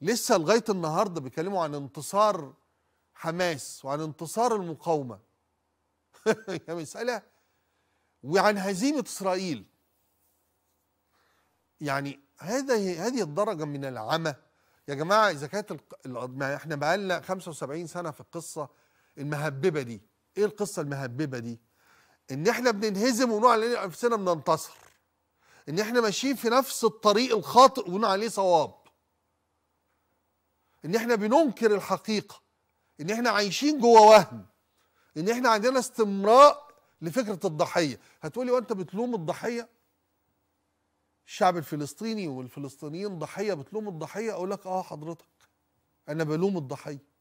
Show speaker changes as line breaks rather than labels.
لسه لغايه النهارده بيتكلموا عن انتصار حماس وعن انتصار المقاومه يا مساله وعن هزيمه اسرائيل يعني هذه هذه الدرجه من العمى يا جماعه اذا كانت احنا بقى لنا 75 سنه في القصه المهببه دي ايه القصه المهببه دي ان احنا بننهزم ونقول على نفسنا بننتصر ان احنا ماشيين في نفس الطريق الخاطئ ونقول عليه صواب ان احنا بننكر الحقيقه ان احنا عايشين جوه وهم ان احنا عندنا استمراء لفكره الضحيه هتقولي وانت بتلوم الضحيه الشعب الفلسطيني والفلسطينيين ضحيه بتلوم الضحيه اقول لك اه حضرتك انا بلوم الضحيه